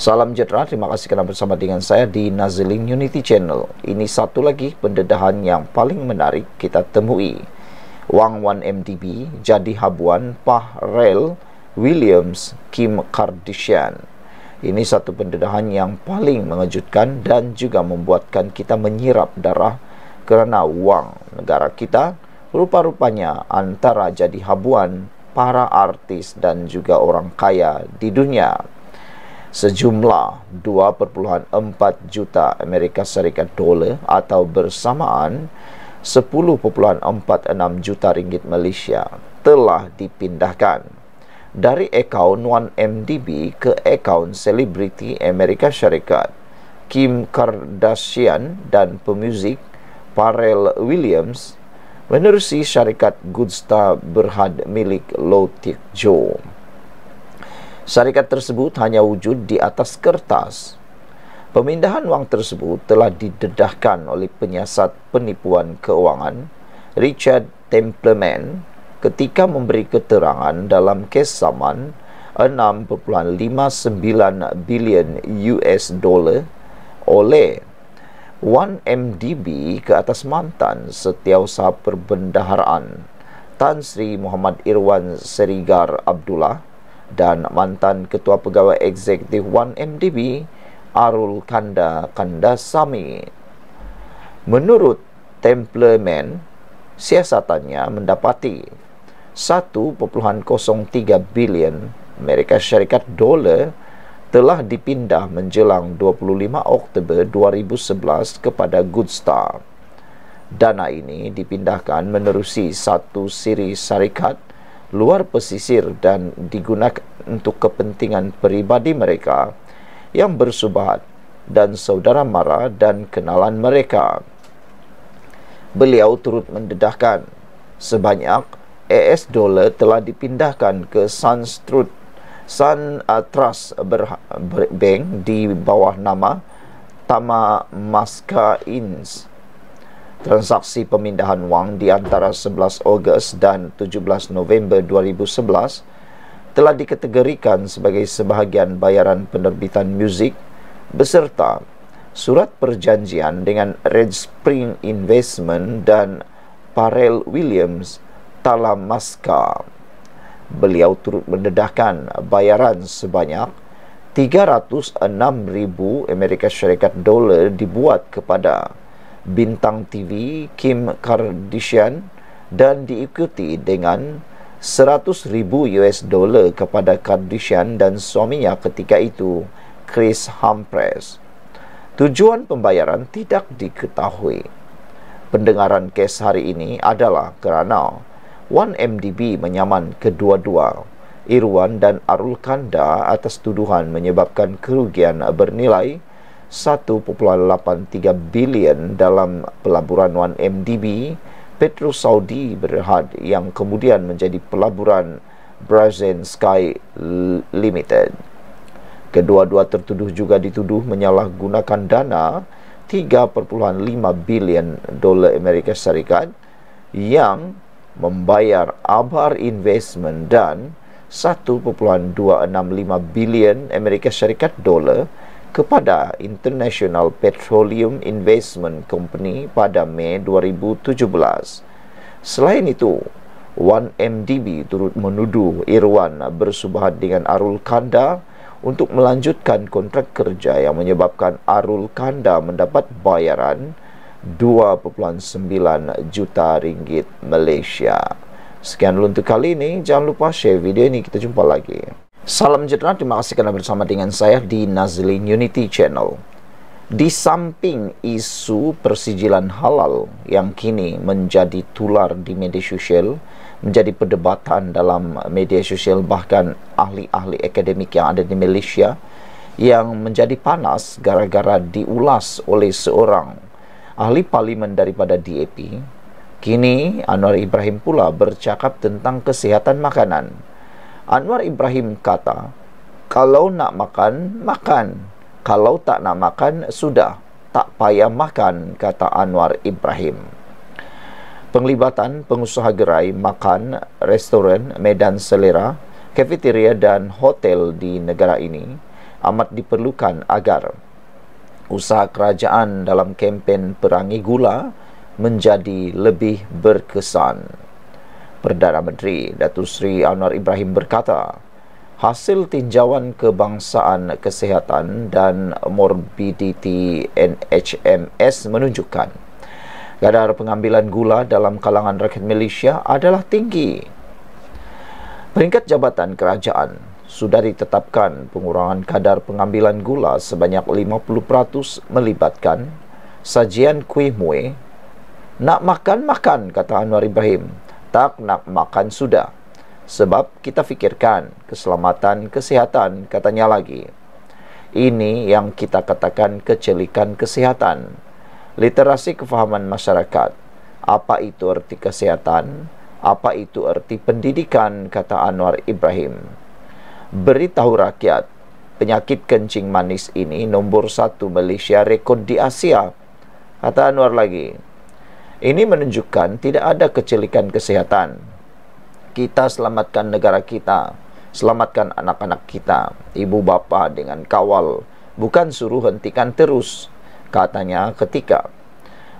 Salam sejahtera, terima kasih kerana bersama dengan saya di Nazling Unity Channel. Ini satu lagi pendedahan yang paling menarik kita temui. Wang Wan MDB jadi habuan Pah Rel Williams Kim Kardashian. Ini satu pendedahan yang paling mengejutkan dan juga membuatkan kita menyirap darah kerana wang negara kita rupa-rupanya antara jadi habuan para artis dan juga orang kaya di dunia sejumlah 2.4 juta Amerika Syarikat dolar atau bersamaan 10.46 juta ringgit Malaysia telah dipindahkan dari akaun 1MDB ke akaun selebriti Amerika Syarikat Kim Kardashian dan pemuzik Pharrell Williams menerusi syarikat Goodstar Berhad milik Lotik Joe syarikat tersebut hanya wujud di atas kertas. Pemindahan wang tersebut telah didedahkan oleh penyiasat penipuan keuangan Richard Templeman ketika memberi keterangan dalam kes saman 6.59 bilion US dollar oleh 1MDB ke atas mantan setiausaha perbendaharaan Tan Sri Muhammad Irwan Serigar Abdullah dan mantan Ketua Pegawai Eksekutif 1MDB Arul Kanda Kandasami. Menurut Templeman, siasatannya mendapati 1.03 bilion Amerika Syarikat dolar telah dipindah menjelang 25 Oktober 2011 kepada Goodstar. Dana ini dipindahkan menerusi satu siri syarikat luar pesisir dan digunakan untuk kepentingan peribadi mereka yang bersubahat dan saudara mara dan kenalan mereka. Beliau turut mendedahkan sebanyak AS Dollar telah dipindahkan ke Sun uh, Trust Sun Trust Bank di bawah nama Tama Maska Inns transaksi pemindahan wang di antara 11 Ogos dan 17 November 2011 telah dikategorikan sebagai sebahagian bayaran penerbitan muzik beserta surat perjanjian dengan Red Spring Investment dan Parel Williams Talamaska. Beliau turut mendedahkan bayaran sebanyak 306,000 Amerika Syarikat dolar dibuat kepada bintang TV Kim Kardashian dan diikuti dengan 100,000 US dollar kepada Kardashian dan suaminya ketika itu Chris Humphries. Tujuan pembayaran tidak diketahui. Pendengaran kes hari ini adalah kerana 1MDB menyaman kedua-dua Irwan dan Arul Kanda atas tuduhan menyebabkan kerugian bernilai 1.83 bilion dalam pelaburan 1MDB Petro Saudi Berhad yang kemudian menjadi pelaburan Brazen Sky Limited. Kedua-dua tertuduh juga dituduh menyalahgunakan dana 3.5 bilion dolar Amerika Syarikat yang membayar Abar Investment dan 1.265 bilion Amerika Syarikat dolar kepada International Petroleum Investment Company pada Mei 2017. Selain itu, 1MDB turut menuduh Irwan bersubahat dengan Arul Kanda untuk melanjutkan kontrak kerja yang menyebabkan Arul Kanda mendapat bayaran 2.9 juta ringgit Malaysia. Sekian untuk kali ini. Jangan lupa share video ini. Kita jumpa lagi. Salam sejahtera, terima kasih kerana bersama dengan saya di Nazlin Unity Channel. Di samping isu persijilan halal yang kini menjadi tular di media sosial, menjadi perdebatan dalam media sosial bahkan ahli-ahli akademik yang ada di Malaysia yang menjadi panas gara-gara diulas oleh seorang ahli parlimen daripada DAP, kini Anwar Ibrahim pula bercakap tentang kesihatan makanan. Anwar Ibrahim kata, kalau nak makan, makan. Kalau tak nak makan, sudah. Tak payah makan, kata Anwar Ibrahim. Penglibatan pengusaha gerai, makan, restoran, medan selera, kafeteria dan hotel di negara ini amat diperlukan agar usaha kerajaan dalam kempen perangi gula menjadi lebih berkesan. Perdana Menteri Datuk Seri Anwar Ibrahim berkata, hasil tinjauan kebangsaan kesihatan dan morbiditi NHMS menunjukkan kadar pengambilan gula dalam kalangan rakyat Malaysia adalah tinggi. Peringkat jabatan kerajaan sudah ditetapkan pengurangan kadar pengambilan gula sebanyak 50% melibatkan sajian kuih muih. Nak makan, makan, kata Anwar Ibrahim tak nak makan sudah sebab kita fikirkan keselamatan kesihatan katanya lagi ini yang kita katakan kecelikan kesihatan literasi kefahaman masyarakat apa itu arti kesihatan apa itu arti pendidikan kata Anwar Ibrahim beritahu rakyat penyakit kencing manis ini nombor satu Malaysia rekod di Asia kata Anwar lagi ini menunjukkan tidak ada kecelikan kesehatan. Kita selamatkan negara kita, selamatkan anak-anak kita, ibu bapa dengan kawal, bukan suruh hentikan terus, katanya ketika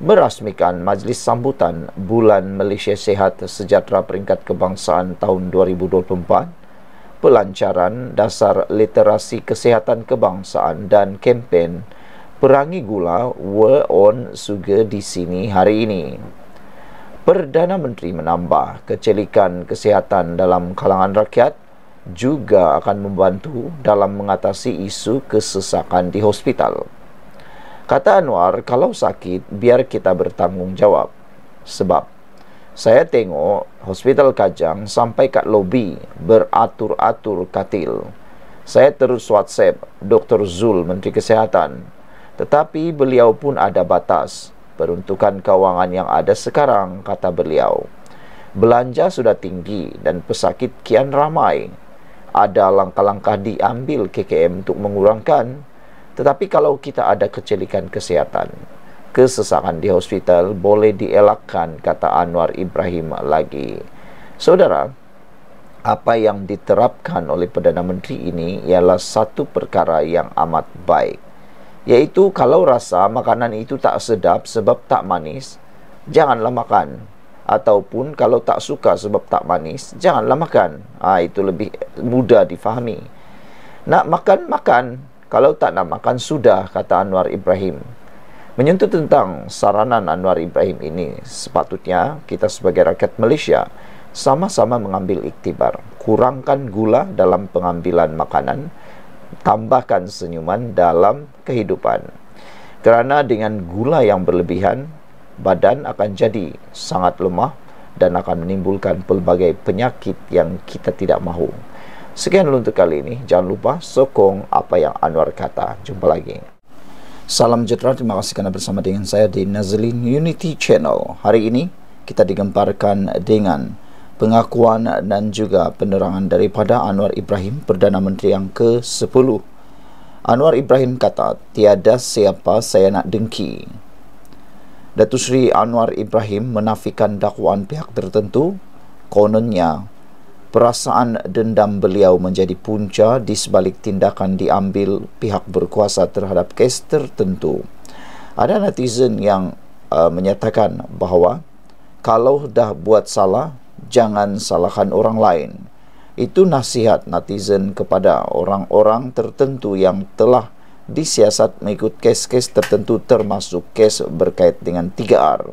merasmikan majlis sambutan bulan Malaysia Sehat Sejahtera Peringkat Kebangsaan tahun 2024 pelancaran dasar literasi kesehatan kebangsaan dan kempen perangi gula were on sugar di sini hari ini. Perdana Menteri menambah kecelikan kesihatan dalam kalangan rakyat juga akan membantu dalam mengatasi isu kesesakan di hospital. Kata Anwar, kalau sakit biar kita bertanggungjawab. Sebab saya tengok hospital Kajang sampai kat lobi beratur-atur katil. Saya terus WhatsApp Dr. Zul, Menteri Kesihatan. Tetapi beliau pun ada batas peruntukan kewangan yang ada sekarang, kata beliau. Belanja sudah tinggi dan pesakit kian ramai. Ada langkah-langkah diambil KKM untuk mengurangkan. Tetapi kalau kita ada kecelikan kesihatan, kesesakan di hospital boleh dielakkan, kata Anwar Ibrahim lagi. Saudara, apa yang diterapkan oleh Perdana Menteri ini ialah satu perkara yang amat baik. Iaitu kalau rasa makanan itu tak sedap sebab tak manis, janganlah makan. Ataupun kalau tak suka sebab tak manis, janganlah makan. Ha, itu lebih mudah difahami. Nak makan, makan. Kalau tak nak makan, sudah, kata Anwar Ibrahim. Menyentuh tentang saranan Anwar Ibrahim ini, sepatutnya kita sebagai rakyat Malaysia sama-sama mengambil iktibar. Kurangkan gula dalam pengambilan makanan, makanan tambahkan senyuman dalam kehidupan. Kerana dengan gula yang berlebihan, badan akan jadi sangat lemah dan akan menimbulkan pelbagai penyakit yang kita tidak mahu. Sekian untuk kali ini. Jangan lupa sokong apa yang Anwar kata. Jumpa lagi. Salam sejahtera. Terima kasih kerana bersama dengan saya di Nazlin Unity Channel. Hari ini kita digemparkan dengan pengakuan dan juga penerangan daripada Anwar Ibrahim Perdana Menteri yang ke-10. Anwar Ibrahim kata, tiada siapa saya nak dengki. Datu Sri Anwar Ibrahim menafikan dakwaan pihak tertentu, kononnya perasaan dendam beliau menjadi punca di sebalik tindakan diambil pihak berkuasa terhadap kes tertentu. Ada netizen yang uh, menyatakan bahawa kalau dah buat salah, jangan salahkan orang lain. Itu nasihat netizen kepada orang-orang tertentu yang telah disiasat mengikut kes-kes tertentu termasuk kes berkait dengan 3R.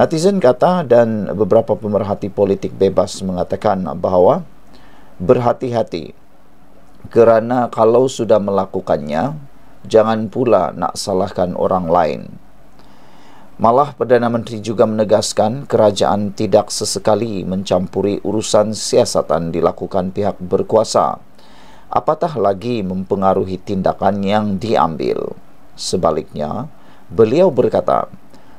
Netizen kata dan beberapa pemerhati politik bebas mengatakan bahwa berhati-hati kerana kalau sudah melakukannya jangan pula nak salahkan orang lain. Malah Perdana Menteri juga menegaskan kerajaan tidak sesekali mencampuri urusan siasatan dilakukan pihak berkuasa. Apatah lagi mempengaruhi tindakan yang diambil. Sebaliknya, beliau berkata,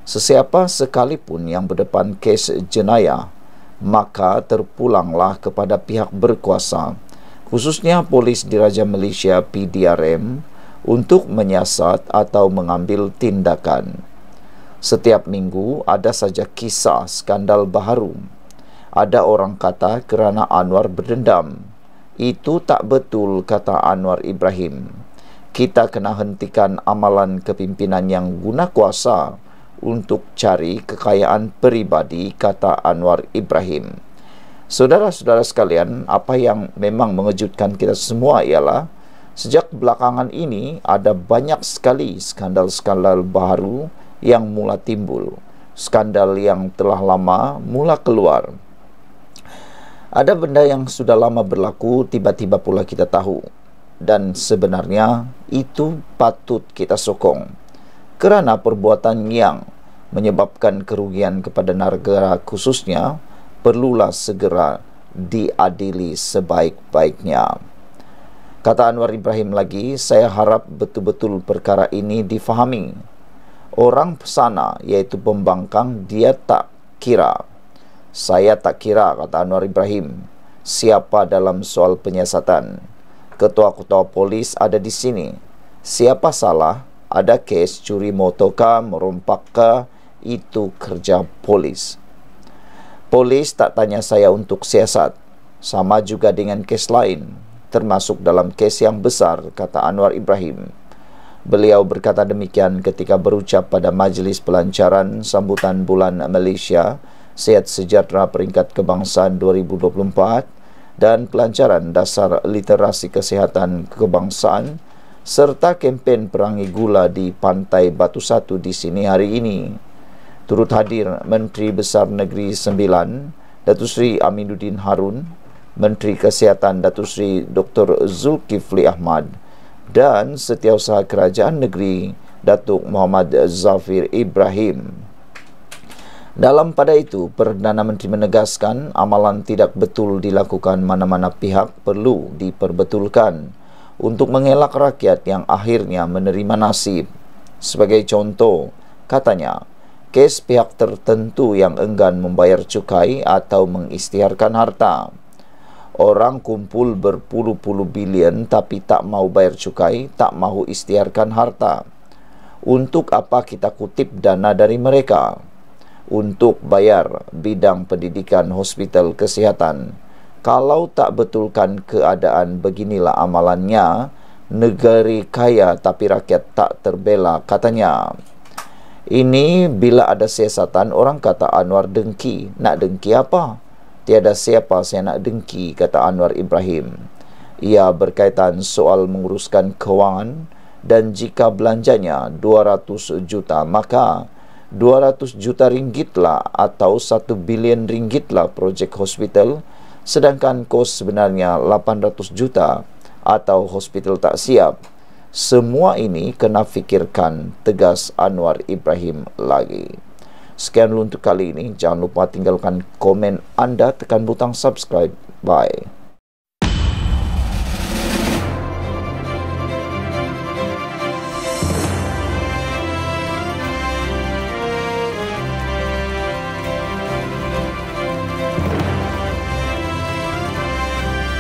sesiapa sekalipun yang berdepan kes jenayah, maka terpulanglah kepada pihak berkuasa, khususnya Polis Diraja Malaysia PDRM, untuk menyiasat atau mengambil tindakan. Setiap minggu ada saja kisah skandal baru. Ada orang kata kerana Anwar berdendam. Itu tak betul kata Anwar Ibrahim. Kita kena hentikan amalan kepimpinan yang guna kuasa untuk cari kekayaan peribadi kata Anwar Ibrahim. Saudara-saudara sekalian, apa yang memang mengejutkan kita semua ialah sejak belakangan ini ada banyak sekali skandal-skandal baru yang mula timbul. Skandal yang telah lama mula keluar. Ada benda yang sudah lama berlaku, tiba-tiba pula kita tahu. Dan sebenarnya, itu patut kita sokong. Kerana perbuatan yang menyebabkan kerugian kepada negara khususnya, perlulah segera diadili sebaik-baiknya. Kata Anwar Ibrahim lagi, saya harap betul-betul perkara ini difahami orang sana yaitu pembangkang dia tak kira saya tak kira kata Anwar Ibrahim siapa dalam soal penyiasatan ketua-ketua polis ada di sini siapa salah ada kes curi motoka merompakkah itu kerja polis polis tak tanya saya untuk siasat sama juga dengan kes lain termasuk dalam kes yang besar kata Anwar Ibrahim Beliau berkata demikian ketika berucap pada majlis pelancaran sambutan bulan Malaysia Sehat Sejahtera Peringkat Kebangsaan 2024 dan pelancaran dasar literasi kesihatan kebangsaan serta kempen perangi gula di Pantai Batu Satu di sini hari ini. Turut hadir Menteri Besar Negeri Sembilan, Datuk Sri Aminuddin Harun, Menteri Kesihatan Datuk Sri Dr. Zulkifli Ahmad, dan Setiausaha Kerajaan Negeri Datuk Muhammad Zafir Ibrahim. Dalam pada itu, Perdana Menteri menegaskan amalan tidak betul dilakukan mana-mana pihak perlu diperbetulkan untuk mengelak rakyat yang akhirnya menerima nasib. Sebagai contoh, katanya, kes pihak tertentu yang enggan membayar cukai atau mengistiharkan harta orang kumpul berpuluh-puluh bilion tapi tak mau bayar cukai, tak mau istiarkan harta. Untuk apa kita kutip dana dari mereka? Untuk bayar bidang pendidikan hospital kesihatan. Kalau tak betulkan keadaan beginilah amalannya, negeri kaya tapi rakyat tak terbela katanya. Ini bila ada siasatan orang kata Anwar dengki, nak dengki apa? Apa? Tiada siapa saya nak dengki, kata Anwar Ibrahim. Ia berkaitan soal menguruskan kewangan dan jika belanjanya 200 juta, maka 200 juta ringgitlah atau 1 bilion ringgitlah projek hospital sedangkan kos sebenarnya 800 juta atau hospital tak siap. Semua ini kena fikirkan, tegas Anwar Ibrahim lagi. Sekian dulu untuk kali ini. Jangan lupa tinggalkan komen anda, tekan butang subscribe. Bye.